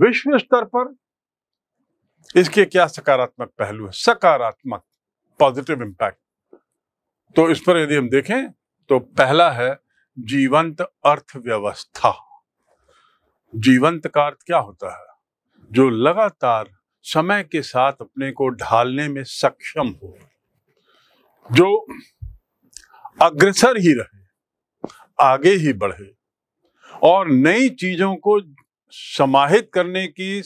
विश्व स्तर पर इसके क्या सकारात्मक पहलू है सकारात्मक पॉजिटिव इम्पैक्ट तो इस पर यदि हम देखें तो पहला है जीवंत अर्थव्यवस्था जीवंत का अर्थ क्या होता है जो लगातार समय के साथ अपने को ढालने में सक्षम हो जो अग्रसर ही रहे आगे ही बढ़े और नई चीजों को समाहित करने की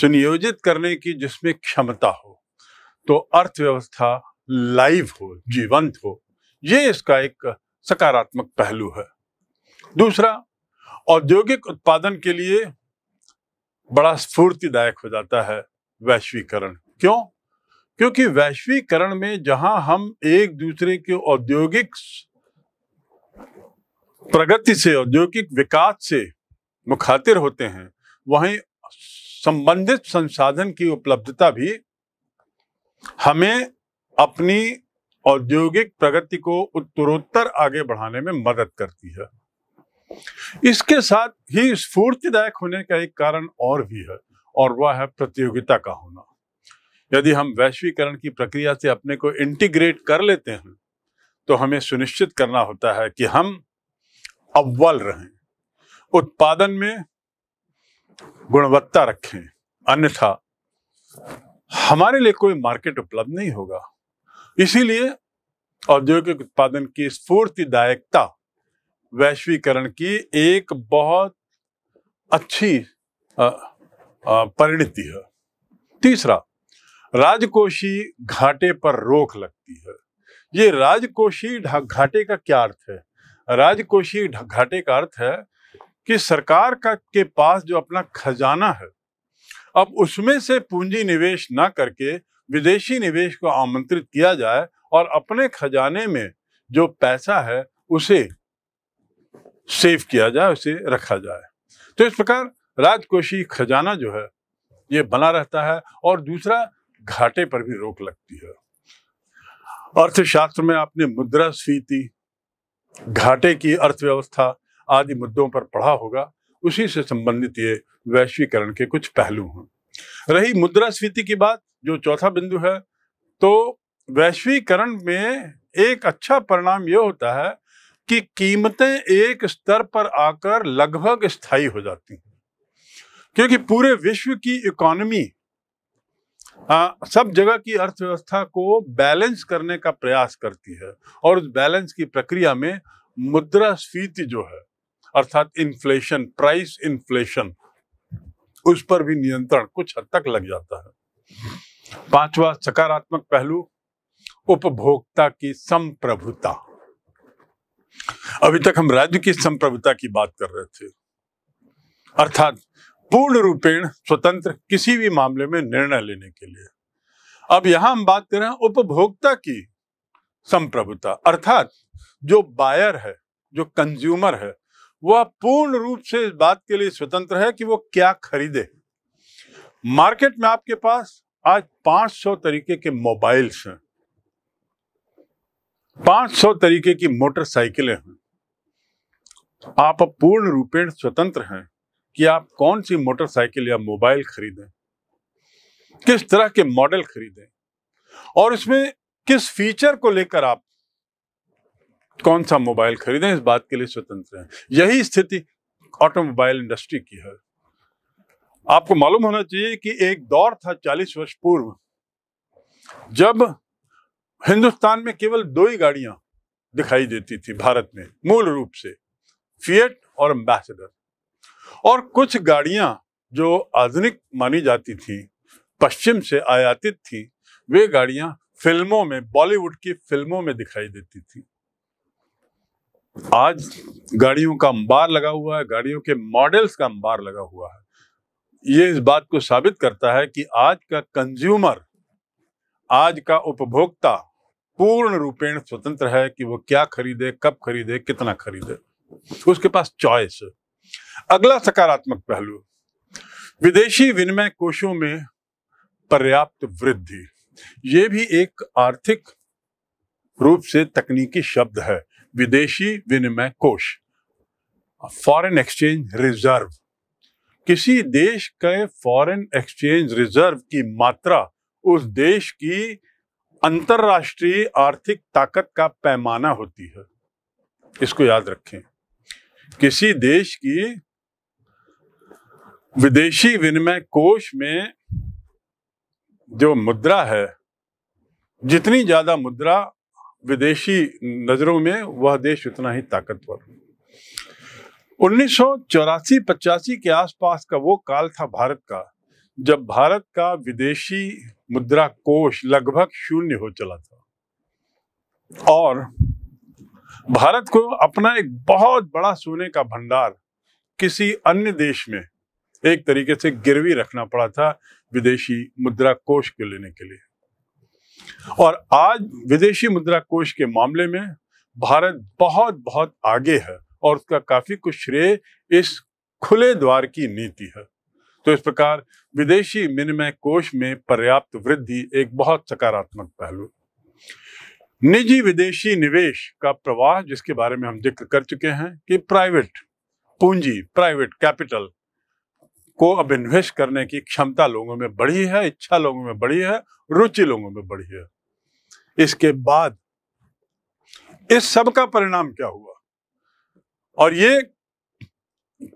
सुनियोजित करने की जिसमें क्षमता हो तो अर्थव्यवस्था लाइव हो जीवंत हो ये इसका एक सकारात्मक पहलू है दूसरा औद्योगिक उत्पादन के लिए बड़ा स्फूर्तिदायक हो जाता है वैश्वीकरण क्यों क्योंकि वैश्वीकरण में जहां हम एक दूसरे के औद्योगिक प्रगति से औद्योगिक विकास से मुखातिर होते हैं वहीं संबंधित संसाधन की उपलब्धता भी हमें अपनी औद्योगिक प्रगति को उत्तरोत्तर आगे बढ़ाने में मदद करती है इसके साथ ही स्फूर्तिदायक होने का एक कारण और भी है और वह है प्रतियोगिता का होना यदि हम वैश्वीकरण की प्रक्रिया से अपने को इंटीग्रेट कर लेते हैं तो हमें सुनिश्चित करना होता है कि हम अव्वल रहें उत्पादन में गुणवत्ता रखें अन्यथा हमारे लिए कोई मार्केट उपलब्ध नहीं होगा इसीलिए औद्योगिक उत्पादन की स्फूर्तिदायकता वैश्वीकरण की एक बहुत अच्छी परिणति है तीसरा राजकोषी घाटे पर रोक लगती है ये राजकोषी घाटे का क्या अर्थ है राजकोषी घाटे का अर्थ है कि सरकार का के पास जो अपना खजाना है अब उसमें से पूंजी निवेश ना करके विदेशी निवेश को आमंत्रित किया जाए और अपने खजाने में जो पैसा है उसे सेव किया जाए उसे रखा जाए तो इस प्रकार राजकोषीय खजाना जो है ये बना रहता है और दूसरा घाटे पर भी रोक लगती है अर्थशास्त्र में आपने मुद्रा स्फीति घाटे की अर्थव्यवस्था आदि मुद्दों पर पढ़ा होगा उसी से संबंधित ये वैश्वीकरण के कुछ पहलू हैं रही मुद्रास्फीति की बात जो चौथा बिंदु है तो वैश्वीकरण में एक अच्छा परिणाम यह होता है कि कीमतें एक स्तर पर आकर लगभग स्थायी हो जाती हैं क्योंकि पूरे विश्व की इकोनॉमी सब जगह की अर्थव्यवस्था को बैलेंस करने का प्रयास करती है और उस बैलेंस की प्रक्रिया में मुद्रास्फीति जो है अर्थात इन्फ्लेशन प्राइस इन्फ्लेशन उस पर भी नियंत्रण कुछ हद तक लग जाता है पांचवा सकारात्मक पहलू उपभोक्ता की संप्रभुता अभी तक हम राज्य की संप्रभुता की बात कर रहे थे अर्थात पूर्ण रूपेण स्वतंत्र किसी भी मामले में निर्णय लेने के लिए अब यहां हम बात कर रहे हैं उपभोक्ता की संप्रभुता अर्थात जो बायर है जो कंज्यूमर है वह पूर्ण रूप से इस बात के लिए स्वतंत्र है कि वो क्या खरीदे मार्केट में आपके पास आज 500 तरीके के मोबाइल्स हैं 500 तरीके की मोटरसाइकिलें हैं आप पूर्ण रूपेण स्वतंत्र हैं कि आप कौन सी मोटरसाइकिल या मोबाइल खरीदें किस तरह के मॉडल खरीदें और इसमें किस फीचर को लेकर आप कौन सा मोबाइल खरीदें इस बात के लिए स्वतंत्र हैं यही स्थिति ऑटोमोबाइल इंडस्ट्री की है आपको मालूम होना चाहिए कि एक दौर था 40 वर्ष पूर्व जब हिंदुस्तान में केवल दो ही गाड़ियां दिखाई देती थी भारत में मूल रूप से फिएट और एम्बेसडर और कुछ गाड़ियां जो आधुनिक मानी जाती थी पश्चिम से आयातित थी वे गाड़ियां फिल्मों में बॉलीवुड की फिल्मों में दिखाई देती थी आज गाड़ियों का अंबार लगा हुआ है गाड़ियों के मॉडल्स का अंबार लगा हुआ है ये इस बात को साबित करता है कि आज का कंज्यूमर आज का उपभोक्ता पूर्ण रूपेण स्वतंत्र है कि वो क्या खरीदे कब खरीदे कितना खरीदे तो उसके पास चॉइस अगला सकारात्मक पहलू विदेशी विनिमय कोषों में पर्याप्त वृद्धि ये भी एक आर्थिक रूप से तकनीकी शब्द है विदेशी विनिमय कोष फॉरेन एक्सचेंज रिजर्व किसी देश के फॉरेन एक्सचेंज रिजर्व की मात्रा उस देश की अंतरराष्ट्रीय आर्थिक ताकत का पैमाना होती है इसको याद रखें किसी देश की विदेशी विनिमय कोष में जो मुद्रा है जितनी ज्यादा मुद्रा विदेशी नज़रों में वह देश उतना ही ताकतवर उन्नीस सौ चौरासी पचासी के आसपास का वो काल था भारत का जब भारत का विदेशी मुद्रा कोष लगभग शून्य हो चला था और भारत को अपना एक बहुत बड़ा सोने का भंडार किसी अन्य देश में एक तरीके से गिरवी रखना पड़ा था विदेशी मुद्रा कोष को लेने के लिए और आज विदेशी मुद्रा कोष के मामले में भारत बहुत बहुत आगे है और उसका काफी कुछ श्रेय इस खुले द्वार की नीति है तो इस प्रकार विदेशी विनिमय कोष में पर्याप्त वृद्धि एक बहुत सकारात्मक पहलू निजी विदेशी निवेश का प्रवाह जिसके बारे में हम जिक्र कर चुके हैं कि प्राइवेट पूंजी प्राइवेट कैपिटल को अब इन्वेस्ट करने की क्षमता लोगों में बढ़ी है इच्छा लोगों में बढ़ी है रुचि लोगों में बढ़ी है इसके बाद इस सब का परिणाम क्या हुआ और ये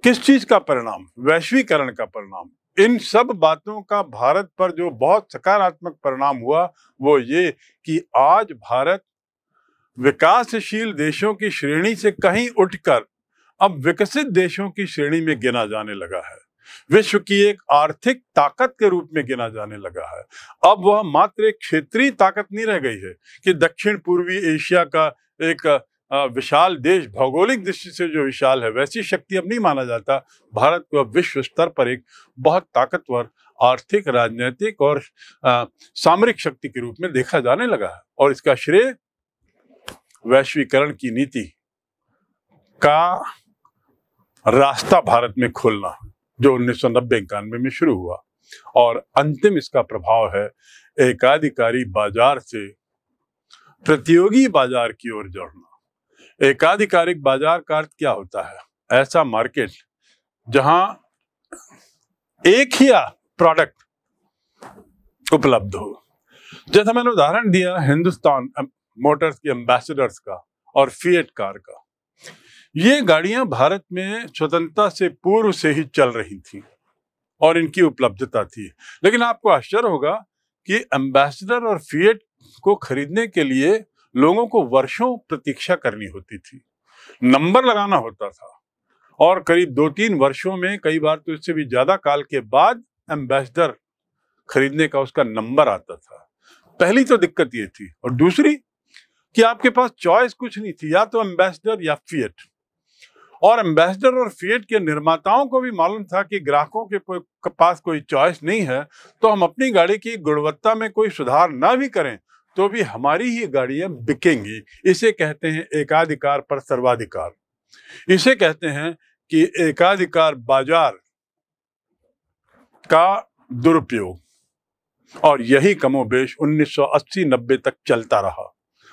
किस चीज का परिणाम वैश्वीकरण का परिणाम इन सब बातों का भारत पर जो बहुत सकारात्मक परिणाम हुआ वो ये कि आज भारत विकासशील देशों की श्रेणी से कहीं उठकर अब विकसित देशों की श्रेणी में गिना जाने लगा है विश्व की एक आर्थिक ताकत के रूप में गिना जाने लगा है अब वह मात्र एक क्षेत्रीय ताकत नहीं रह गई है कि दक्षिण पूर्वी एशिया का एक विशाल देश भौगोलिक दृष्टि से जो विशाल है वैसी शक्ति अब नहीं माना जाता भारत को अब विश्व स्तर पर एक बहुत ताकतवर आर्थिक राजनीतिक और सामरिक शक्ति के रूप में देखा जाने लगा है और इसका श्रेय वैश्वीकरण की नीति का रास्ता भारत में खोलना जो उन्नीस सौ नब्बे इक्यानवे में शुरू हुआ और अंतिम इसका प्रभाव है एकाधिकारी बाजार से प्रतियोगी बाजार की ओर जोड़ना एकाधिकारिक बाजार का अर्थ क्या होता है ऐसा मार्केट जहां एक ही प्रोडक्ट उपलब्ध हो जैसा मैंने उदाहरण दिया हिंदुस्तान मोटर्स के एम्बेसडर्स का और फीएट कार का ये गाड़ियां भारत में स्वतंत्रता से पूर्व से ही चल रही थी और इनकी उपलब्धता थी लेकिन आपको आश्चर्य होगा कि एम्बेसडर और फीएट को खरीदने के लिए लोगों को वर्षों प्रतीक्षा करनी होती थी नंबर लगाना होता था और करीब दो तीन वर्षों में कई बार तो इससे भी ज्यादा काल के बाद एम्बेसडर खरीदने का उसका नंबर आता था पहली तो दिक्कत ये थी और दूसरी कि आपके पास चॉइस कुछ नहीं थी या तो एम्बेसडर या फीएट और एम्बेसडर और फिएट के निर्माताओं को भी मालूम था कि ग्राहकों के पास कोई चॉइस नहीं है तो हम अपनी गाड़ी की गुणवत्ता में कोई सुधार ना भी करें तो भी हमारी ही गाड़ियां बिकेंगी इसे कहते हैं एकाधिकार पर सर्वाधिकार इसे कहते हैं कि एकाधिकार बाजार का दुरुपयोग और यही कमोबेश 1980-90 तक चलता रहा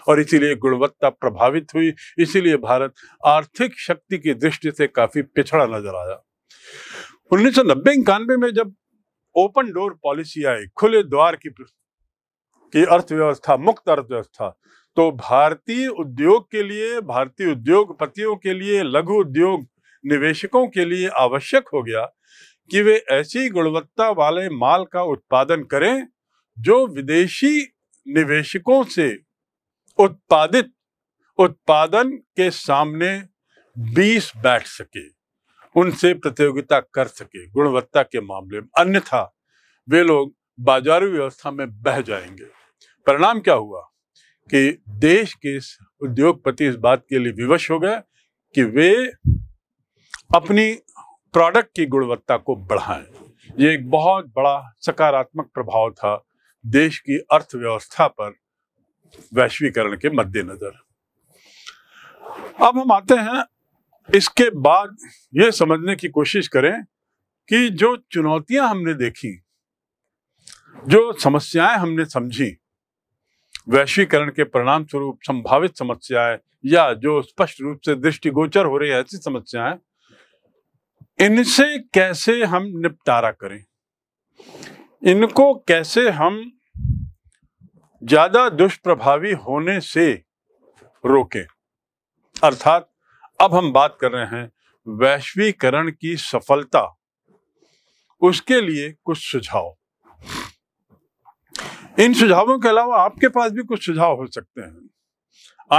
और इसीलिए गुणवत्ता प्रभावित हुई इसीलिए भारत आर्थिक शक्ति की दृष्टि से काफी पिछड़ा नजर आया उन्नीस सौ नब्बे इक्यानवे में जब ओपन डोर पॉलिसी आई खुले द्वार की की अर्थव्यवस्था मुक्त अर्थव्यवस्था तो भारतीय उद्योग के लिए भारतीय उद्योगपतियों के लिए लघु उद्योग निवेशकों के लिए आवश्यक हो गया कि वे ऐसी गुणवत्ता वाले माल का उत्पादन करें जो विदेशी निवेशकों से उत्पादित उत्पादन के सामने 20 बैठ सके उनसे प्रतियोगिता कर सके गुणवत्ता के मामले में अन्यथा वे लोग बाजार व्यवस्था में बह जाएंगे परिणाम क्या हुआ कि देश के उद्योगपति इस बात के लिए विवश हो गए कि वे अपनी प्रोडक्ट की गुणवत्ता को बढ़ाएं ये एक बहुत बड़ा सकारात्मक प्रभाव था देश की अर्थव्यवस्था पर वैश्वीकरण के मद्देनजर अब हम आते हैं इसके बाद ये समझने की कोशिश करें कि जो चुनौतियां हमने देखी जो समस्याएं हमने समझी वैश्वीकरण के परिणाम स्वरूप संभावित समस्याएं या जो स्पष्ट रूप से दृष्टिगोचर हो रही है ऐसी समस्याएं इनसे कैसे हम निपटारा करें इनको कैसे हम ज़्यादा दुष्प्रभावी होने से रोके अर्थात अब हम बात कर रहे हैं वैश्वीकरण की सफलता उसके लिए कुछ सुझाव इन सुझावों के अलावा आपके पास भी कुछ सुझाव हो सकते हैं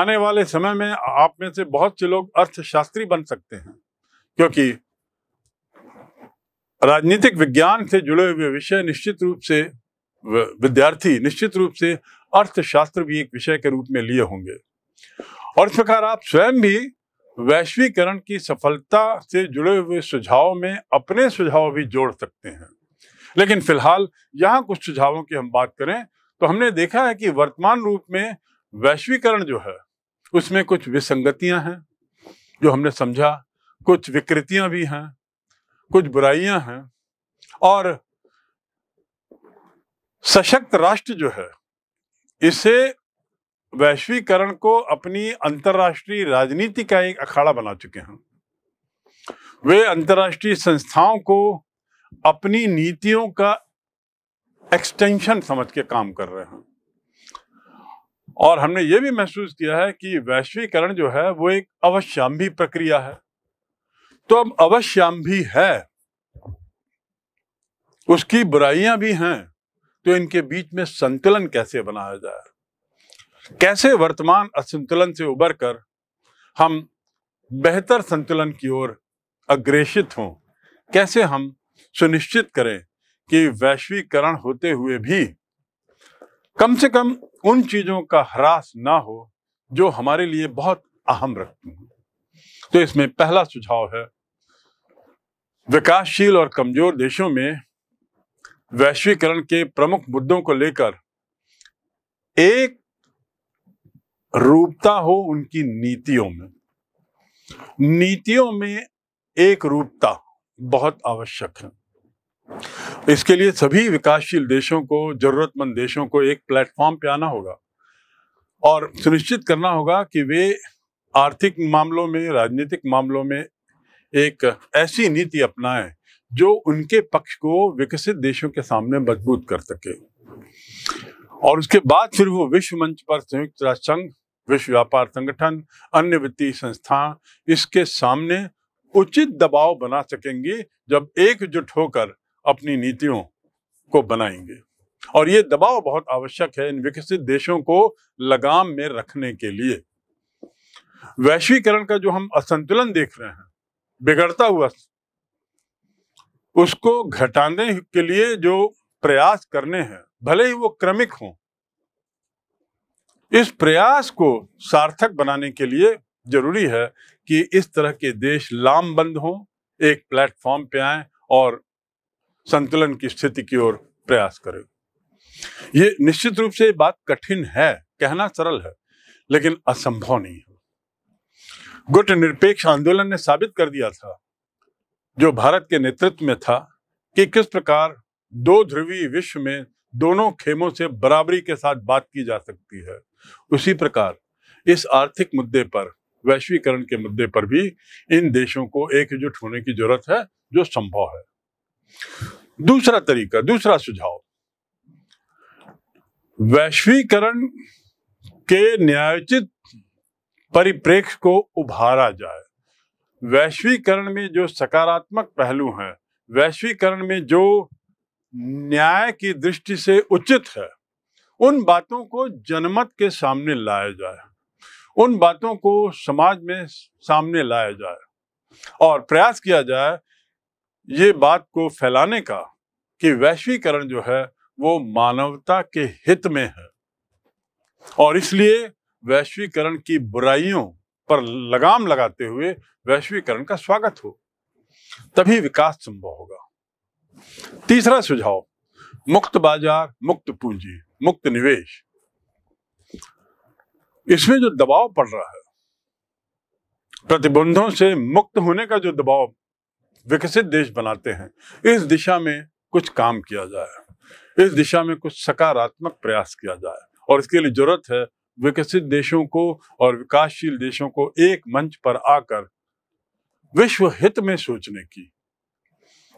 आने वाले समय में आप में से बहुत से लोग अर्थशास्त्री बन सकते हैं क्योंकि राजनीतिक विज्ञान से जुड़े हुए विषय निश्चित रूप से विद्यार्थी निश्चित रूप से अर्थशास्त्र भी एक विषय के रूप में लिए होंगे और इस प्रकार आप स्वयं भी वैश्वीकरण की सफलता से जुड़े हुए सुझाव में अपने सुझाव भी जोड़ सकते हैं लेकिन फिलहाल यहाँ कुछ सुझावों की हम बात करें तो हमने देखा है कि वर्तमान रूप में वैश्वीकरण जो है उसमें कुछ विसंगतियां हैं जो हमने समझा कुछ विकृतियां भी हैं कुछ बुराइयां हैं और सशक्त राष्ट्र जो है इसे वैश्वीकरण को अपनी अंतर्राष्ट्रीय राजनीति का एक अखाड़ा बना चुके हैं वे अंतर्राष्ट्रीय संस्थाओं को अपनी नीतियों का एक्सटेंशन समझ के काम कर रहे हैं और हमने ये भी महसूस किया है कि वैश्वीकरण जो है वो एक अवश्यम्भी प्रक्रिया है तो अब अवश्यम्भी है उसकी बुराइयां भी हैं तो इनके बीच में संतुलन कैसे बनाया जाए कैसे वर्तमान असंतुलन से उबर कर हम बेहतर संतुलन की ओर अग्रेषित हों कैसे हम सुनिश्चित करें कि वैश्वीकरण होते हुए भी कम से कम उन चीज़ों का ह्रास ना हो जो हमारे लिए बहुत अहम रखती हैं तो इसमें पहला सुझाव है विकासशील और कमजोर देशों में वैश्वीकरण के प्रमुख मुद्दों को लेकर एक रूपता हो उनकी नीतियों में नीतियों में एक रूपता बहुत आवश्यक है इसके लिए सभी विकासशील देशों को जरूरतमंद देशों को एक प्लेटफॉर्म पे आना होगा और सुनिश्चित करना होगा कि वे आर्थिक मामलों में राजनीतिक मामलों में एक ऐसी नीति अपनाएं जो उनके पक्ष को विकसित देशों के सामने मजबूत कर सके और उसके बाद फिर वो विश्व मंच पर संयुक्त राष्ट्र संघ विश्व व्यापार संगठन अन्य वित्तीय संस्था इसके सामने उचित दबाव बना सकेंगे जब एकजुट होकर अपनी नीतियों को बनाएंगे और ये दबाव बहुत आवश्यक है इन विकसित देशों को लगाम में रखने के लिए वैश्वीकरण का जो हम असंतुलन देख रहे हैं बिगड़ता हुआ उसको घटाने के लिए जो प्रयास करने हैं भले ही वो क्रमिक हो इस प्रयास को सार्थक बनाने के लिए जरूरी है कि इस तरह के देश लामबंद हो एक प्लेटफॉर्म पे आए और संतुलन की स्थिति की ओर प्रयास करें ये निश्चित रूप से बात कठिन है कहना सरल है लेकिन असंभव नहीं है गुट निरपेक्ष आंदोलन ने साबित कर दिया था जो भारत के नेतृत्व में था कि किस प्रकार दो ध्रुवीय विश्व में दोनों खेमों से बराबरी के साथ बात की जा सकती है उसी प्रकार इस आर्थिक मुद्दे पर वैश्वीकरण के मुद्दे पर भी इन देशों को एकजुट होने की जरूरत है जो संभव है दूसरा तरीका दूसरा सुझाव वैश्वीकरण के न्यायोचित परिप्रेक्ष्य को उभारा जाए वैश्वीकरण में जो सकारात्मक पहलू हैं वैश्वीकरण में जो न्याय की दृष्टि से उचित है उन बातों को जनमत के सामने लाया जाए उन बातों को समाज में सामने लाया जाए और प्रयास किया जाए ये बात को फैलाने का कि वैश्वीकरण जो है वो मानवता के हित में है और इसलिए वैश्वीकरण की बुराइयों पर लगाम लगाते हुए वैश्वीकरण का स्वागत हो तभी विकास संभव होगा तीसरा सुझाव मुक्त बाजार मुक्त पूंजी मुक्त निवेश इसमें जो दबाव पड़ रहा है प्रतिबंधों से मुक्त होने का जो दबाव विकसित देश बनाते हैं इस दिशा में कुछ काम किया जाए इस दिशा में कुछ सकारात्मक प्रयास किया जाए और इसके लिए जरूरत है विकसित देशों को और विकासशील देशों को एक मंच पर आकर विश्व हित में सोचने की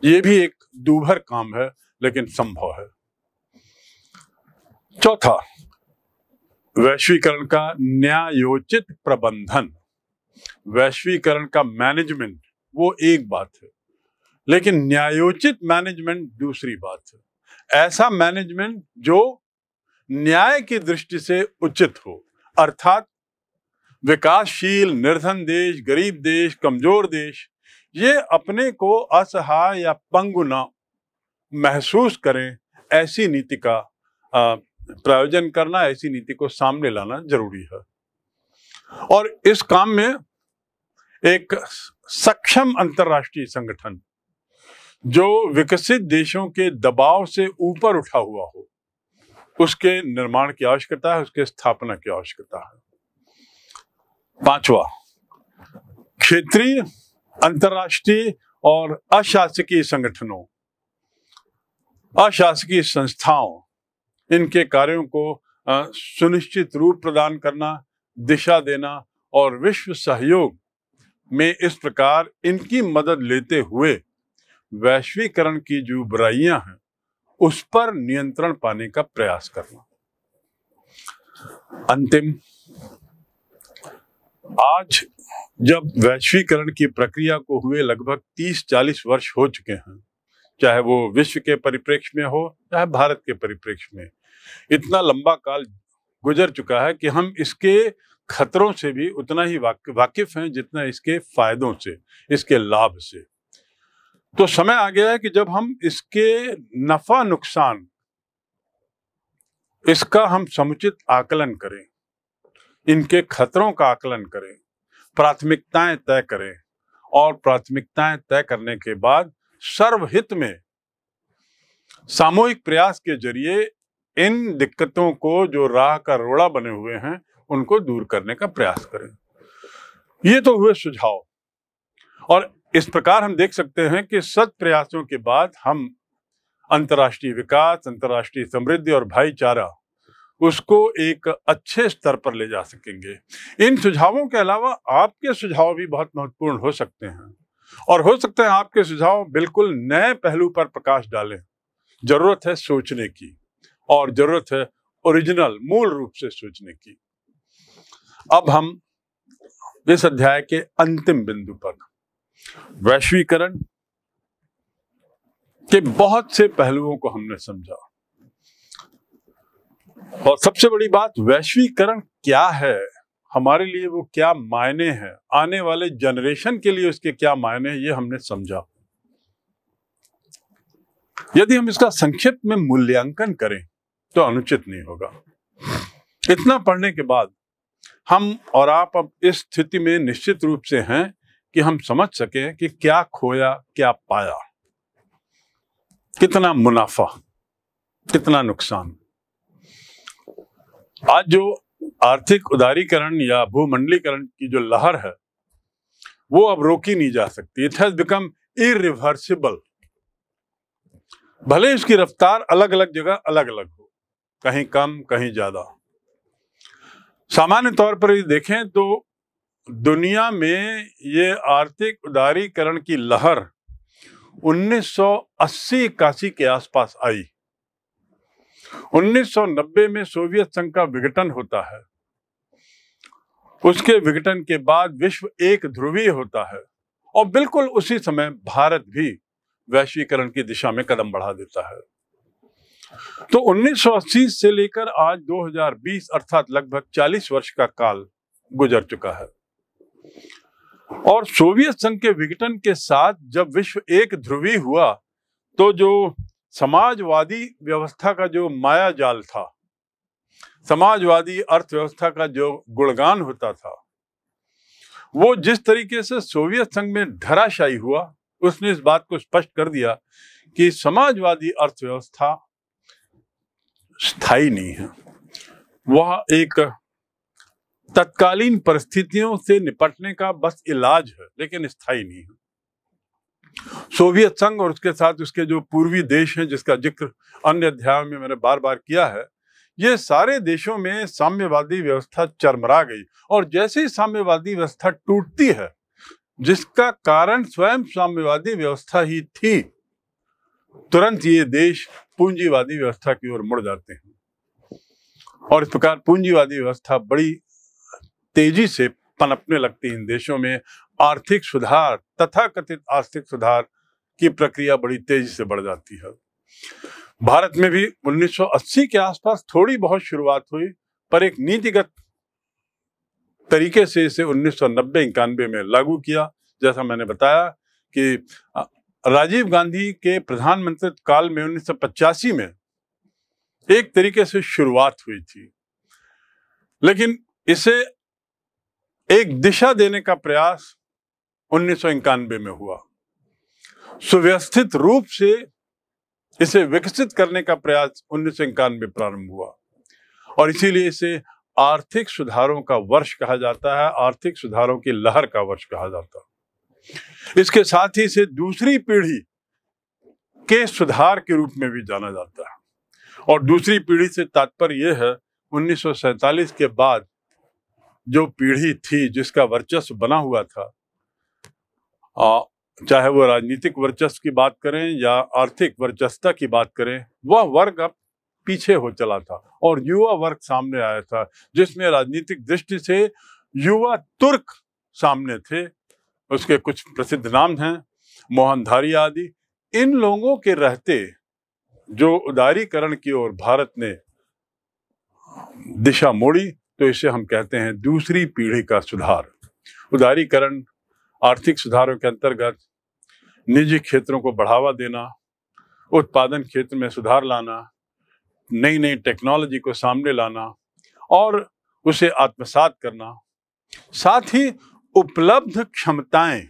ये भी एक दूभर काम है लेकिन संभव है चौथा वैश्वीकरण का न्यायोचित प्रबंधन वैश्वीकरण का मैनेजमेंट वो एक बात है लेकिन न्यायोचित मैनेजमेंट दूसरी बात है ऐसा मैनेजमेंट जो न्याय की दृष्टि से उचित हो अर्थात विकासशील निर्धन देश गरीब देश कमजोर देश ये अपने को असहाय या पंगु न महसूस करें ऐसी नीति का प्रायोजन करना ऐसी नीति को सामने लाना जरूरी है और इस काम में एक सक्षम अंतर्राष्ट्रीय संगठन जो विकसित देशों के दबाव से ऊपर उठा हुआ हो उसके निर्माण की आवश्यकता है उसके स्थापना की आवश्यकता है पांचवा क्षेत्रीय अंतर्राष्ट्रीय और अशासकीय संगठनों अशासकीय संस्थाओं इनके कार्यों को सुनिश्चित रूप प्रदान करना दिशा देना और विश्व सहयोग में इस प्रकार इनकी मदद लेते हुए वैश्वीकरण की जो बुराइयां हैं उस पर नियंत्रण पाने का प्रयास करना अंतिम आज जब वैश्वीकरण की प्रक्रिया को हुए लगभग 30-40 वर्ष हो चुके हैं चाहे वो विश्व के परिप्रेक्ष्य में हो चाहे भारत के परिप्रेक्ष्य में इतना लंबा काल गुजर चुका है कि हम इसके खतरों से भी उतना ही वाकिफ हैं जितना इसके फायदों से इसके लाभ से तो समय आ गया है कि जब हम इसके नफा नुकसान इसका हम समुचित आकलन करें इनके खतरों का आकलन करें प्राथमिकताएं तय करें और प्राथमिकताएं तय करने के बाद सर्वहित में सामूहिक प्रयास के जरिए इन दिक्कतों को जो राह का रोड़ा बने हुए हैं उनको दूर करने का प्रयास करें ये तो हुए सुझाव और इस प्रकार हम देख सकते हैं कि सत प्रयासों के बाद हम अंतर्राष्ट्रीय विकास अंतर्राष्ट्रीय समृद्धि और भाईचारा उसको एक अच्छे स्तर पर ले जा सकेंगे इन सुझावों के अलावा आपके सुझाव भी बहुत महत्वपूर्ण हो सकते हैं और हो सकते हैं आपके सुझाव बिल्कुल नए पहलू पर प्रकाश डालें जरूरत है सोचने की और जरूरत है ओरिजिनल मूल रूप से सोचने की अब हम इस अध्याय के अंतिम बिंदु पर वैश्वीकरण के बहुत से पहलुओं को हमने समझा और सबसे बड़ी बात वैश्वीकरण क्या है हमारे लिए वो क्या मायने हैं आने वाले जनरेशन के लिए उसके क्या मायने हैं ये हमने समझा यदि हम इसका संक्षिप्त में मूल्यांकन करें तो अनुचित नहीं होगा इतना पढ़ने के बाद हम और आप अब इस स्थिति में निश्चित रूप से हैं कि हम समझ सके कि क्या खोया क्या पाया कितना मुनाफा कितना नुकसान आज जो आर्थिक उदारीकरण या भूमंडलीकरण की जो लहर है वो अब रोकी नहीं जा सकती इट हैज बिकम इिवर्सिबल भले इसकी रफ्तार अलग अलग जगह अलग अलग हो कहीं कम कहीं ज्यादा सामान्य तौर पर देखें तो दुनिया में ये आर्थिक उदारीकरण की लहर 1980-81 के आसपास आई 1990 में सोवियत संघ का विघटन होता है उसके विघटन के बाद विश्व एक ध्रुवीय होता है और बिल्कुल उसी समय भारत भी वैश्वीकरण की दिशा में कदम बढ़ा देता है तो 1980 से लेकर आज 2020 अर्थात लगभग 40 वर्ष का काल गुजर चुका है और सोवियत संघ के विघटन के साथ जब विश्व एक ध्रुवी हुआ तो जो समाजवादी व्यवस्था का जो माया जाल था समाजवादी अर्थव्यवस्था का जो गुणगान होता था वो जिस तरीके से सोवियत संघ में धराशायी हुआ उसने इस बात को स्पष्ट कर दिया कि समाजवादी अर्थव्यवस्था स्थायी नहीं है वह एक तत्कालीन परिस्थितियों से निपटने का बस इलाज है लेकिन स्थायी नहीं है सोवियत संघ और उसके साथ उसके जो पूर्वी देश हैं जिसका जिक्र अन्य अध्याय में मैंने बार बार किया है ये सारे देशों में साम्यवादी व्यवस्था चरमरा गई और जैसे ही साम्यवादी व्यवस्था टूटती है जिसका कारण स्वयं साम्यवादी व्यवस्था ही थी तुरंत ये देश पूंजीवादी व्यवस्था की ओर मुड़ जाते हैं और इस प्रकार पूंजीवादी व्यवस्था बड़ी तेजी से पनपने लगती इन देशों में आर्थिक सुधार तथा कथित आर्थिक सुधार की प्रक्रिया बड़ी तेजी से बढ़ जाती है भारत में भी 1980 के आसपास थोड़ी बहुत शुरुआत हुई पर एक नीतिगत तरीके से इसे उन्नीस सौ में लागू किया जैसा मैंने बताया कि राजीव गांधी के प्रधानमंत्री काल में उन्नीस में एक तरीके से शुरुआत हुई थी लेकिन इसे एक दिशा देने का प्रयास उन्नीस में हुआ सुव्यवस्थित रूप से इसे विकसित करने का प्रयास उन्नीस में प्रारंभ हुआ और इसीलिए इसे आर्थिक सुधारों का वर्ष कहा जाता है आर्थिक सुधारों की लहर का वर्ष कहा जाता है इसके साथ ही इसे दूसरी पीढ़ी के सुधार के रूप में भी जाना जाता है और दूसरी पीढ़ी से तात्पर्य यह है उन्नीस के बाद जो पीढ़ी थी जिसका वर्चस्व बना हुआ था आ, चाहे वो राजनीतिक वर्चस्व की बात करें या आर्थिक वर्चस्वता की बात करें वह वर्ग अब पीछे हो चला था और युवा वर्ग सामने आया था जिसमें राजनीतिक दृष्टि से युवा तुर्क सामने थे उसके कुछ प्रसिद्ध नाम हैं मोहनधारी आदि इन लोगों के रहते जो उदारीकरण की ओर भारत ने दिशा मोड़ी तो इसे हम कहते हैं दूसरी पीढ़ी का सुधार उदारीकरण आर्थिक सुधारों के अंतर्गत निजी क्षेत्रों को बढ़ावा देना उत्पादन क्षेत्र में सुधार लाना नई नई टेक्नोलॉजी को सामने लाना और उसे आत्मसात करना साथ ही उपलब्ध क्षमताएं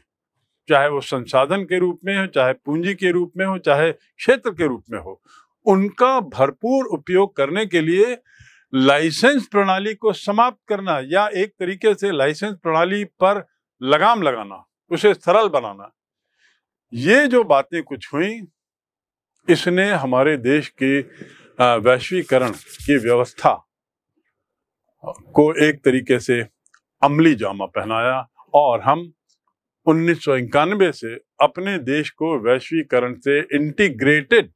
चाहे वो संसाधन के रूप में हो चाहे पूंजी के रूप में हो चाहे क्षेत्र के रूप में हो उनका भरपूर उपयोग करने के लिए लाइसेंस प्रणाली को समाप्त करना या एक तरीके से लाइसेंस प्रणाली पर लगाम लगाना उसे सरल बनाना ये जो बातें कुछ हुई इसने हमारे देश के वैश्वीकरण की व्यवस्था को एक तरीके से अमली जामा पहनाया और हम उन्नीस से अपने देश को वैश्वीकरण से इंटीग्रेटेड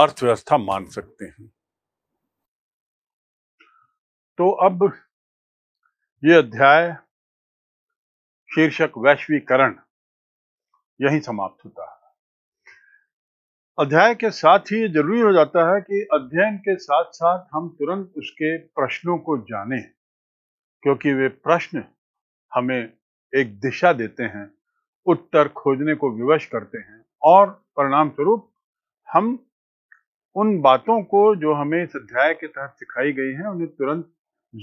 अर्थव्यवस्था मान सकते हैं तो अब ये अध्याय शीर्षक वैश्वीकरण यही समाप्त होता है अध्याय के साथ ही जरूरी हो जाता है कि अध्ययन के साथ साथ हम तुरंत उसके प्रश्नों को जानें क्योंकि वे प्रश्न हमें एक दिशा देते हैं उत्तर खोजने को विवश करते हैं और परिणाम स्वरूप हम उन बातों को जो हमें इस अध्याय के तहत सिखाई गई हैं उन्हें तुरंत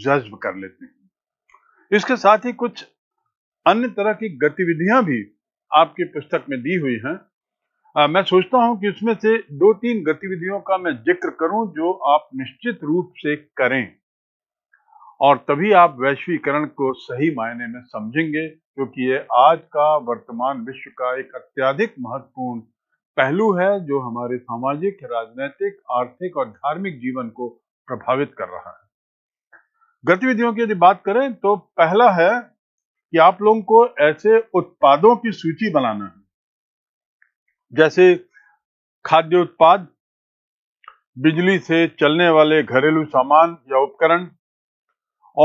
जज्ब कर लेते हैं इसके साथ ही कुछ अन्य तरह की गतिविधियां भी आपकी पुस्तक में दी हुई हैं आ, मैं सोचता हूं कि इसमें से दो तीन गतिविधियों का मैं जिक्र करूं जो आप निश्चित रूप से करें और तभी आप वैश्वीकरण को सही मायने में समझेंगे क्योंकि ये आज का वर्तमान विश्व का एक अत्याधिक महत्वपूर्ण पहलू है जो हमारे सामाजिक राजनैतिक आर्थिक और धार्मिक जीवन को प्रभावित कर रहा है गतिविधियों की यदि बात करें तो पहला है कि आप लोगों को ऐसे उत्पादों की सूची बनाना है जैसे खाद्य उत्पाद बिजली से चलने वाले घरेलू सामान या उपकरण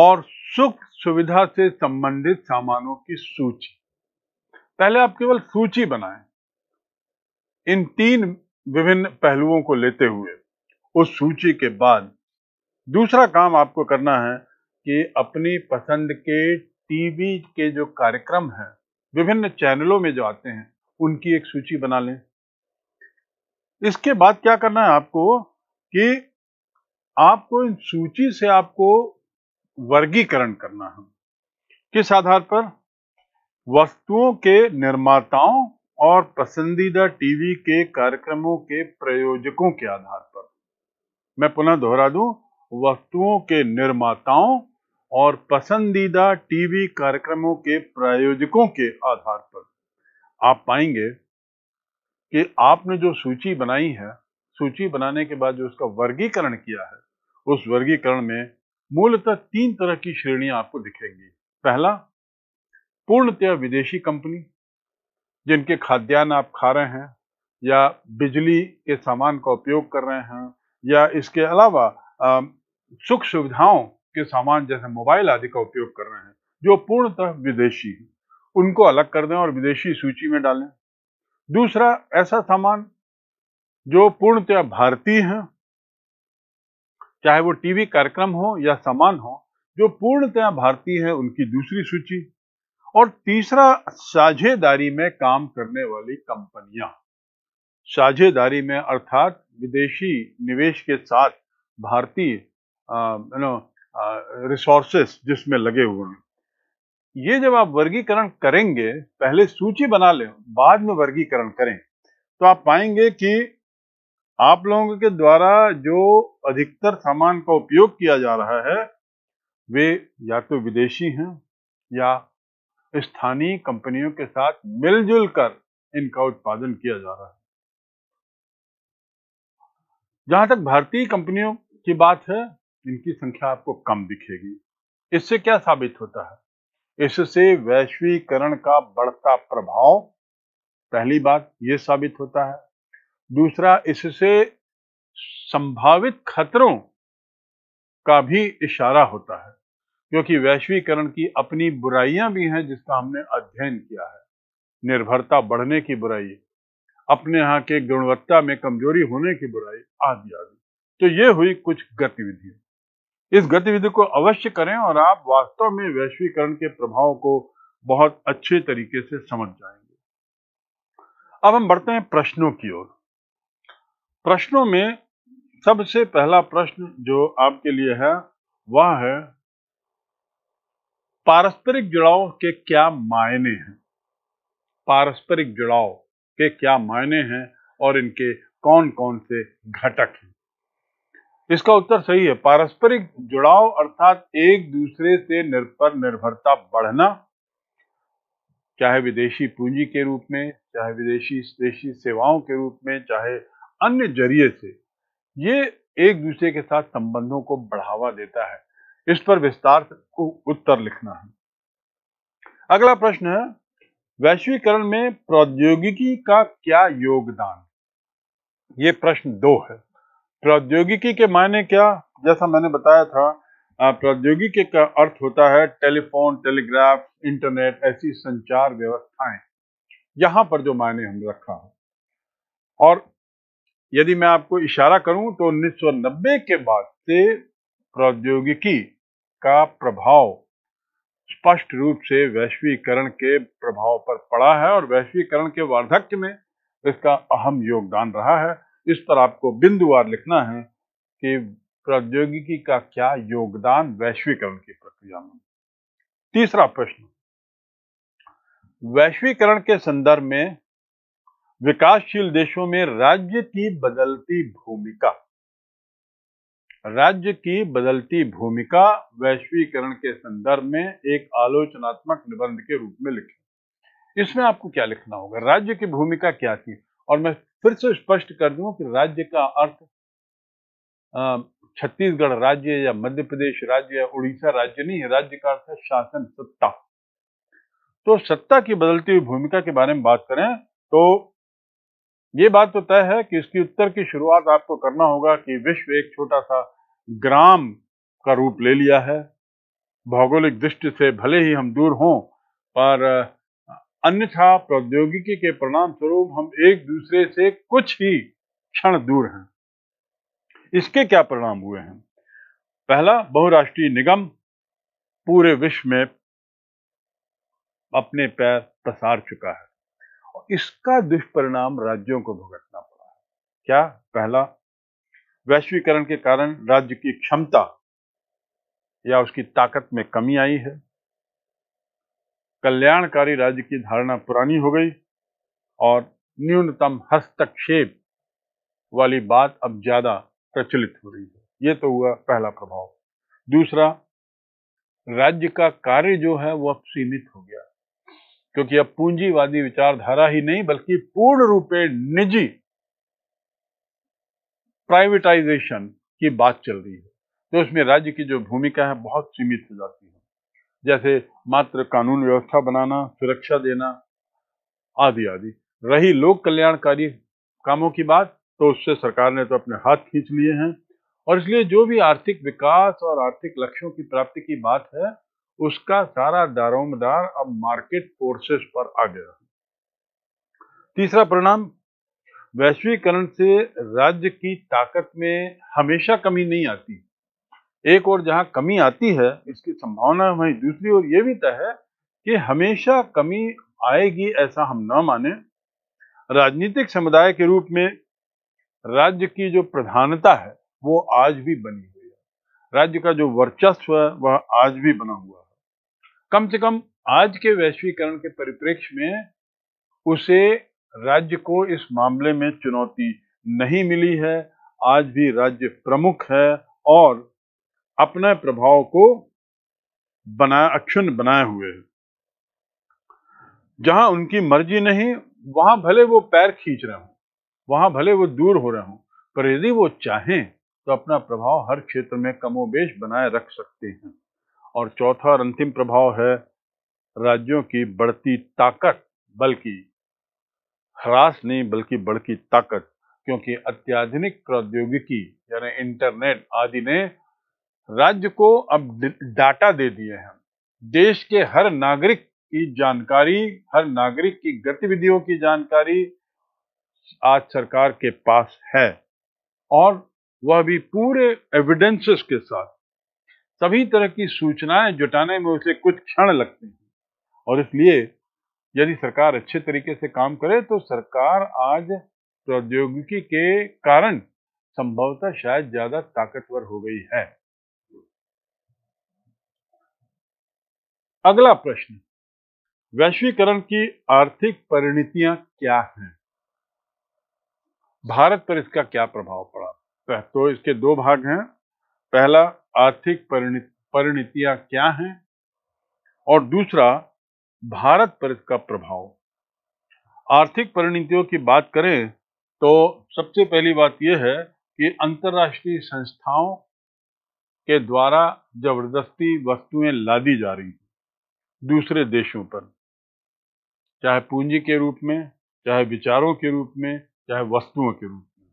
और सुख सुविधा से संबंधित सामानों की सूची पहले आप केवल सूची बनाएं इन तीन विभिन्न पहलुओं को लेते हुए उस सूची के बाद दूसरा काम आपको करना है कि अपनी पसंद के टीवी के जो कार्यक्रम हैं विभिन्न चैनलों में जो आते हैं उनकी एक सूची बना लें इसके बाद क्या करना है आपको कि आपको इन सूची से आपको वर्गीकरण करना है किस आधार पर वस्तुओं के निर्माताओं और पसंदीदा टीवी के कार्यक्रमों के प्रयोजकों के आधार पर मैं पुनः दोहरा दूं वस्तुओं के निर्माताओं और पसंदीदा टीवी कार्यक्रमों के प्रायोजकों के आधार पर आप पाएंगे कि आपने जो सूची बनाई है सूची बनाने के बाद जो उसका वर्गीकरण किया है उस वर्गीकरण में मूलतः तीन तरह की श्रेणियां आपको दिखेंगी पहला पूर्णतया विदेशी कंपनी जिनके खाद्यान्न आप खा रहे हैं या बिजली के सामान का उपयोग कर रहे हैं या इसके अलावा सुख सुविधाओं के सामान जैसे मोबाइल आदि का उपयोग कर रहे हैं जो पूर्णतः विदेशी है उनको अलग कर दें और विदेशी सूची में डालें दूसरा ऐसा सामान जो पूर्णतया भारतीय है चाहे वो टीवी कार्यक्रम हो या सामान हो जो पूर्णतया भारतीय है उनकी दूसरी सूची और तीसरा साझेदारी में काम करने वाली कंपनियां साझेदारी में अर्थात विदेशी निवेश के साथ भारतीय यू नो रिसोर्सेस जिसमें लगे हुए हैं ये जब आप वर्गीकरण करेंगे पहले सूची बना लें बाद में वर्गीकरण करें तो आप पाएंगे कि आप लोगों के द्वारा जो अधिकतर सामान का उपयोग किया जा रहा है वे या तो विदेशी हैं या स्थानीय कंपनियों के साथ मिलजुल कर इनका उत्पादन किया जा रहा है जहां तक भारतीय कंपनियों की बात है इनकी संख्या आपको कम दिखेगी इससे क्या साबित होता है इससे वैश्वीकरण का बढ़ता प्रभाव पहली बात यह साबित होता है दूसरा इससे संभावित खतरों का भी इशारा होता है क्योंकि वैश्वीकरण की अपनी बुराइयां भी हैं जिसका हमने अध्ययन किया है निर्भरता बढ़ने की बुराई अपने यहां के गुणवत्ता में कमजोरी होने की बुराई आदि आदि तो ये हुई कुछ गतिविधियां इस गतिविधि को अवश्य करें और आप वास्तव में वैश्वीकरण के प्रभाव को बहुत अच्छे तरीके से समझ जाएंगे अब हम बढ़ते हैं प्रश्नों की ओर प्रश्नों में सबसे पहला प्रश्न जो आपके लिए है वह है पारस्परिक जुड़ाव के क्या मायने हैं पारस्परिक जुड़ाव के क्या मायने हैं और इनके कौन कौन से घटक हैं इसका उत्तर सही है पारस्परिक जुड़ाव अर्थात एक दूसरे से निर्भर निर्भरता बढ़ना चाहे विदेशी पूंजी के रूप में चाहे विदेशी देशी सेवाओं के रूप में चाहे अन्य जरिए से ये एक दूसरे के साथ संबंधों को बढ़ावा देता है इस पर विस्तार को उत्तर लिखना है अगला प्रश्न है वैश्वीकरण में प्रौद्योगिकी का क्या योगदान ये प्रश्न दो है प्रौद्योगिकी के मायने क्या जैसा मैंने बताया था प्रौद्योगिकी का अर्थ होता है टेलीफोन टेलीग्राफ इंटरनेट ऐसी संचार व्यवस्थाएं यहां पर जो मायने हम रखा है और यदि मैं आपको इशारा करूं तो 1990 के बाद से प्रौद्योगिकी का प्रभाव स्पष्ट रूप से वैश्वीकरण के प्रभाव पर पड़ा है और वैश्वीकरण के वार्धक्य में इसका अहम योगदान रहा है इस पर आपको बिंदुवार लिखना है कि प्रौद्योगिकी का क्या योगदान वैश्वीकरण की प्रक्रिया में तीसरा प्रश्न वैश्वीकरण के संदर्भ में विकासशील देशों में राज्य की बदलती भूमिका राज्य की बदलती भूमिका वैश्वीकरण के संदर्भ में एक आलोचनात्मक निबंध के रूप में लिखें इसमें आपको क्या लिखना होगा राज्य की भूमिका क्या थी और मैं फिर से स्पष्ट कर दूं कि राज्य का अर्थ छत्तीसगढ़ राज्य या मध्य प्रदेश राज्य या उड़ीसा राज्य नहीं है राज्य का अर्थ है शासन सत्ता तो सत्ता की बदलती हुई भूमिका के बारे में बात करें तो ये बात तो तय है कि इसकी उत्तर की शुरुआत आपको करना होगा कि विश्व एक छोटा सा ग्राम का रूप ले लिया है भौगोलिक दृष्टि से भले ही हम दूर हों पर अन्यथा प्रौद्योगिकी के परिणाम स्वरूप हम एक दूसरे से कुछ ही क्षण दूर हैं इसके क्या परिणाम हुए हैं पहला बहुराष्ट्रीय निगम पूरे विश्व में अपने पैर पसार चुका है और इसका दुष्परिणाम राज्यों को भुगतना पड़ा है क्या पहला वैश्वीकरण के कारण राज्य की क्षमता या उसकी ताकत में कमी आई है कल्याणकारी राज्य की धारणा पुरानी हो गई और न्यूनतम हस्तक्षेप वाली बात अब ज़्यादा प्रचलित हो रही है ये तो हुआ पहला प्रभाव दूसरा राज्य का कार्य जो है वह अब सीमित हो गया क्योंकि अब पूंजीवादी विचारधारा ही नहीं बल्कि पूर्ण रूपे निजी प्राइवेटाइजेशन की बात चल रही है तो उसमें राज्य की जो भूमिका है बहुत सीमित हो जाती है जैसे मात्र कानून व्यवस्था बनाना सुरक्षा देना आदि आदि रही लोक कल्याणकारी कामों की बात तो उससे सरकार ने तो अपने हाथ खींच लिए हैं और इसलिए जो भी आर्थिक विकास और आर्थिक लक्ष्यों की प्राप्ति की बात है उसका सारा दारोमदार अब मार्केट फोर्सेस पर आ गया तीसरा परिणाम वैश्वीकरण से राज्य की ताकत में हमेशा कमी नहीं आती एक और जहां कमी आती है इसकी संभावना हमारी दूसरी ओर यह भी तय है कि हमेशा कमी आएगी ऐसा हम ना माने राजनीतिक समुदाय के रूप में राज्य की जो प्रधानता है वो आज भी बनी हुई है राज्य का जो वर्चस्व है वह आज भी बना हुआ है कम से कम आज के वैश्वीकरण के परिप्रेक्ष्य में उसे राज्य को इस मामले में चुनौती नहीं मिली है आज भी राज्य प्रमुख है और अपने प्रभाव को बनाए अक्षुण बनाए हुए हैं जहां उनकी मर्जी नहीं वहां भले वो पैर खींच रहे हो वहां भले वो दूर हो रहे हो पर यदि वो चाहें तो अपना प्रभाव हर क्षेत्र में कमोबेश बनाए रख सकते हैं और चौथा और अंतिम प्रभाव है राज्यों की बढ़ती ताकत बल्कि ह्रास नहीं बल्कि बढ़ती ताकत क्योंकि अत्याधुनिक प्रौद्योगिकी यानी इंटरनेट आदि ने राज्य को अब डाटा दे दिए हैं देश के हर नागरिक की जानकारी हर नागरिक की गतिविधियों की जानकारी आज सरकार के पास है और वह भी पूरे एविडेंसेस के साथ सभी तरह की सूचनाएं जुटाने में उसे कुछ क्षण लगते हैं और इसलिए यदि सरकार अच्छे तरीके से काम करे तो सरकार आज प्रौद्योगिकी के कारण संभवतः शायद ज्यादा ताकतवर हो गई है अगला प्रश्न वैश्वीकरण की आर्थिक परिणतियां क्या हैं भारत पर इसका क्या प्रभाव पड़ा तो इसके दो भाग हैं पहला आर्थिक परिणतियां क्या हैं और दूसरा भारत पर इसका प्रभाव आर्थिक परिणतियों की बात करें तो सबसे पहली बात यह है कि अंतर्राष्ट्रीय संस्थाओं के द्वारा जबरदस्ती वस्तुएं लादी जा रही हैं दूसरे देशों पर चाहे पूंजी के रूप में चाहे विचारों के रूप में चाहे वस्तुओं के रूप में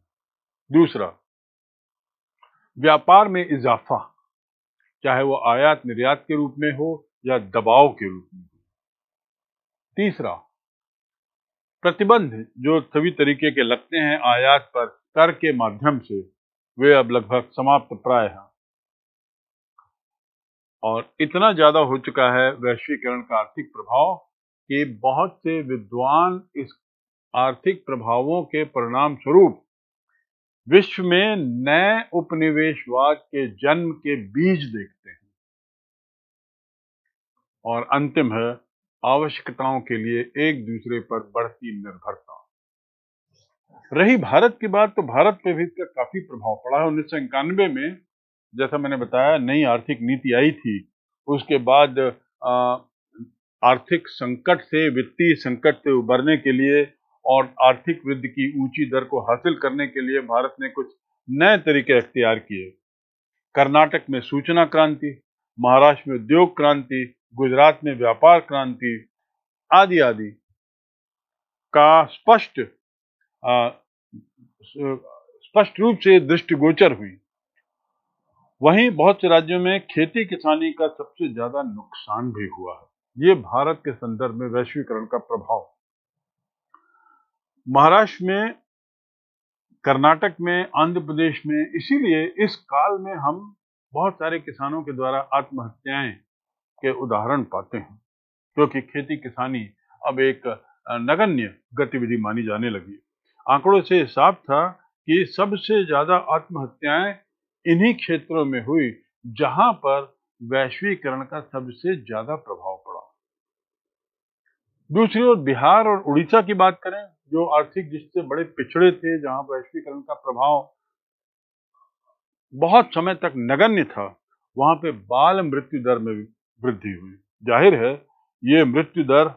दूसरा व्यापार में इजाफा चाहे वो आयात निर्यात के रूप में हो या दबाव के रूप में हो तीसरा प्रतिबंध जो सभी तरीके के लगते हैं आयात पर कर के माध्यम से वे अब लगभग समाप्त प्राय हैं और इतना ज्यादा हो चुका है वैश्वीकरण का आर्थिक प्रभाव कि बहुत से विद्वान इस आर्थिक प्रभावों के परिणाम स्वरूप विश्व में नए उपनिवेशवाद के जन्म के बीज देखते हैं और अंतिम है आवश्यकताओं के लिए एक दूसरे पर बढ़ती निर्भरता रही भारत की बात तो भारत पे भी इसका काफी प्रभाव पड़ा है उन्नीस में जैसा मैंने बताया नई आर्थिक नीति आई थी उसके बाद आर्थिक संकट से वित्तीय संकट से उबरने के लिए और आर्थिक वृद्धि की ऊंची दर को हासिल करने के लिए भारत ने कुछ नए तरीके अख्तियार किए कर्नाटक में सूचना क्रांति महाराष्ट्र में उद्योग क्रांति गुजरात में व्यापार क्रांति आदि आदि का स्पष्ट स्पष्ट रूप से दृष्टिगोचर हुई वहीं बहुत से राज्यों में खेती किसानी का सबसे ज्यादा नुकसान भी हुआ है ये भारत के संदर्भ में वैश्वीकरण का प्रभाव महाराष्ट्र में कर्नाटक में आंध्र प्रदेश में इसीलिए इस काल में हम बहुत सारे किसानों के द्वारा आत्महत्याएं के उदाहरण पाते हैं क्योंकि तो खेती किसानी अब एक नगण्य गतिविधि मानी जाने लगी आंकड़ों से साफ था कि सबसे ज्यादा आत्महत्याएं इन्हीं क्षेत्रों में हुई जहां पर वैश्वीकरण का सबसे ज्यादा प्रभाव पड़ा दूसरी ओर बिहार और उड़ीसा की बात करें जो आर्थिक दृष्टि से बड़े पिछड़े थे जहां वैश्वीकरण का प्रभाव बहुत समय तक नगण्य था वहां पे बाल मृत्यु दर में वृद्धि हुई जाहिर है ये मृत्यु दर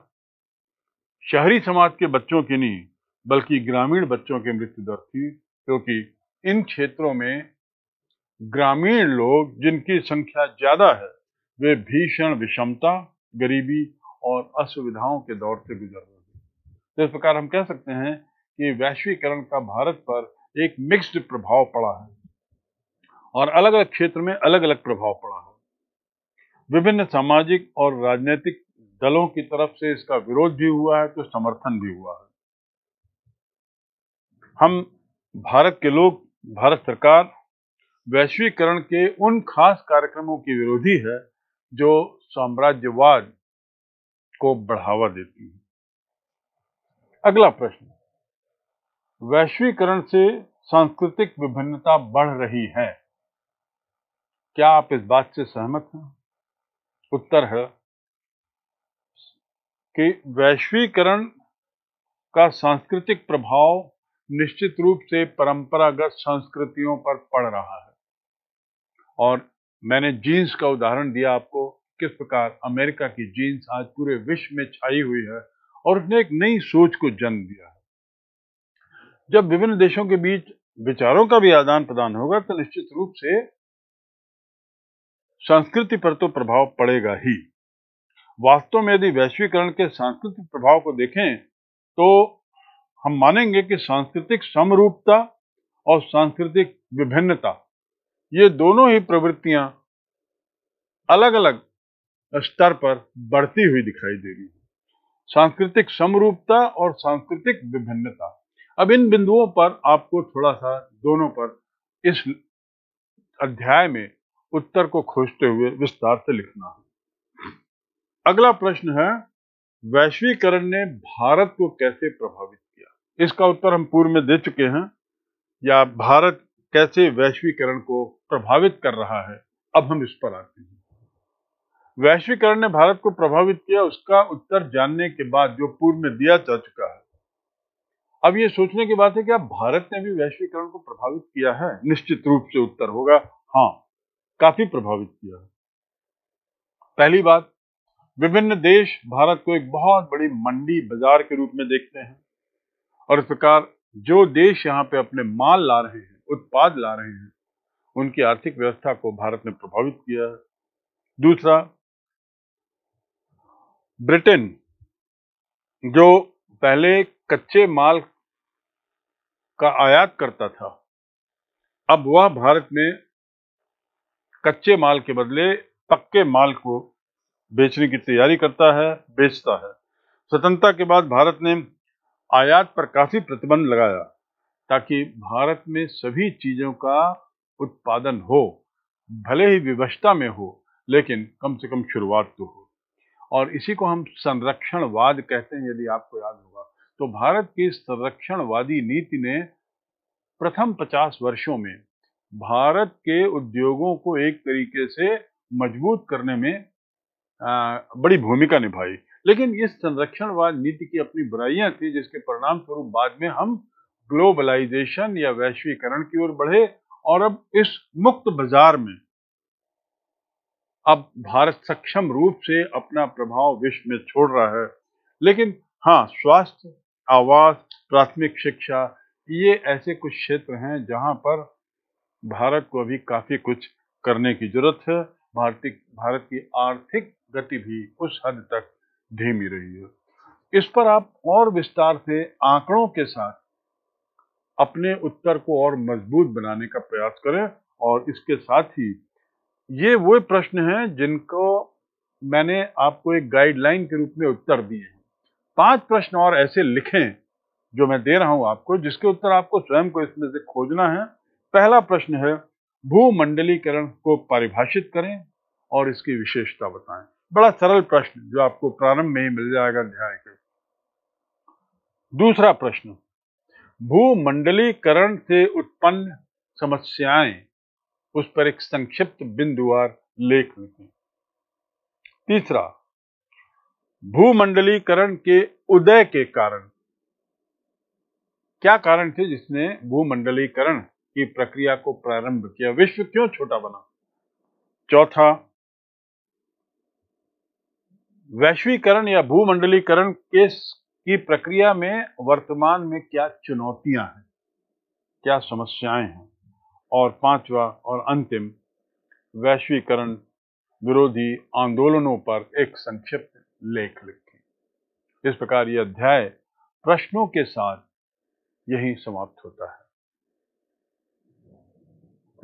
शहरी समाज के बच्चों की नहीं बल्कि ग्रामीण बच्चों की मृत्यु दर थी क्योंकि इन क्षेत्रों में ग्रामीण लोग जिनकी संख्या ज्यादा है वे भीषण विषमता गरीबी और असुविधाओं के दौर से गुजर रहे हैं तो इस प्रकार हम कह सकते हैं कि वैश्वीकरण का भारत पर एक मिक्स्ड प्रभाव पड़ा है और अलग अलग क्षेत्र में अलग अलग प्रभाव पड़ा है विभिन्न सामाजिक और राजनीतिक दलों की तरफ से इसका विरोध भी हुआ है तो समर्थन भी हुआ है हम भारत के लोग भारत सरकार वैश्वीकरण के उन खास कार्यक्रमों की विरोधी है जो साम्राज्यवाद को बढ़ावा देती है अगला प्रश्न वैश्वीकरण से सांस्कृतिक विभिन्नता बढ़ रही है क्या आप इस बात से सहमत हैं उत्तर है कि वैश्वीकरण का सांस्कृतिक प्रभाव निश्चित रूप से परंपरागत संस्कृतियों पर पड़ रहा है और मैंने जीन्स का उदाहरण दिया आपको किस प्रकार अमेरिका की जीन्स आज पूरे विश्व में छाई हुई है और उसने एक नई सोच को जन्म दिया है जब विभिन्न देशों के बीच विचारों का भी आदान प्रदान होगा तो निश्चित रूप से संस्कृति पर तो प्रभाव पड़ेगा ही वास्तव में यदि वैश्वीकरण के सांस्कृतिक प्रभाव को देखें तो हम मानेंगे कि सांस्कृतिक समरूपता और सांस्कृतिक विभिन्नता ये दोनों ही प्रवृत्तियां अलग अलग स्तर पर बढ़ती हुई दिखाई दे रही है सांस्कृतिक समरूपता और सांस्कृतिक विभिन्नता अब इन बिंदुओं पर आपको थोड़ा सा दोनों पर इस अध्याय में उत्तर को खोजते हुए विस्तार से लिखना है अगला प्रश्न है वैश्वीकरण ने भारत को कैसे प्रभावित किया इसका उत्तर हम पूर्व में दे चुके हैं या भारत कैसे वैश्वीकरण को प्रभावित कर रहा है अब हम इस पर आते हैं वैश्वीकरण ने भारत को प्रभावित किया उसका उत्तर जानने के बाद जो पूर्व में दिया जा चुका है अब ये सोचने की बात है कि अब भारत ने भी वैश्वीकरण को प्रभावित किया है निश्चित रूप से उत्तर होगा हाँ काफी प्रभावित किया है पहली बात विभिन्न देश भारत को एक बहुत बड़ी मंडी बाजार के रूप में देखते हैं और इस प्रकार जो देश यहाँ पे अपने माल ला रहे हैं उत्पाद ला रहे हैं उनकी आर्थिक व्यवस्था को भारत ने प्रभावित किया है दूसरा ब्रिटेन जो पहले कच्चे माल का आयात करता था अब वह भारत में कच्चे माल के बदले पक्के माल को बेचने की तैयारी करता है बेचता है स्वतंत्रता के बाद भारत ने आयात पर काफी प्रतिबंध लगाया ताकि भारत में सभी चीज़ों का उत्पादन हो भले ही विवशता में हो लेकिन कम से कम शुरुआत तो हो और इसी को हम संरक्षणवाद कहते हैं यदि आपको याद होगा तो भारत की संरक्षणवादी नीति ने प्रथम पचास वर्षों में भारत के उद्योगों को एक तरीके से मजबूत करने में आ, बड़ी भूमिका निभाई लेकिन इस संरक्षणवाद नीति की अपनी बुराइयां थी जिसके परिणाम स्वरूप बाद में हम ग्लोबलाइजेशन या वैश्वीकरण की ओर बढ़े और अब इस मुक्त बाजार में अब भारत सक्षम रूप से अपना प्रभाव विश्व में छोड़ रहा है लेकिन हाँ स्वास्थ्य आवास प्राथमिक शिक्षा ये ऐसे कुछ क्षेत्र हैं जहां पर भारत को अभी काफी कुछ करने की जरूरत है भारतीय भारत की आर्थिक गति भी उस हद तक धीमी रही है इस पर आप और विस्तार से आंकड़ों के साथ अपने उत्तर को और मजबूत बनाने का प्रयास करें और इसके साथ ही ये वो प्रश्न हैं जिनको मैंने आपको एक गाइडलाइन के रूप में उत्तर दिए हैं पांच प्रश्न और ऐसे लिखें जो मैं दे रहा हूं आपको जिसके उत्तर आपको स्वयं को इसमें से खोजना है पहला प्रश्न है भूमंडलीकरण को परिभाषित करें और इसकी विशेषता बताएं बड़ा सरल प्रश्न जो आपको प्रारंभ में ही मिल जाएगा अध्याय के दूसरा प्रश्न भूमंडलीकरण से उत्पन्न समस्याएं उस पर एक संक्षिप्त बिंदुवार लेख लिखें तीसरा भूमंडलीकरण के उदय के कारण क्या कारण थे जिसने भूमंडलीकरण की प्रक्रिया को प्रारंभ किया विश्व क्यों छोटा बना चौथा वैश्वीकरण या भूमंडलीकरण के की प्रक्रिया में वर्तमान में क्या चुनौतियां हैं क्या समस्याएं हैं और पांचवा और अंतिम वैश्वीकरण विरोधी आंदोलनों पर एक संक्षिप्त लेख लिखें इस प्रकार यह अध्याय प्रश्नों के साथ यही समाप्त होता है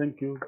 थैंक यू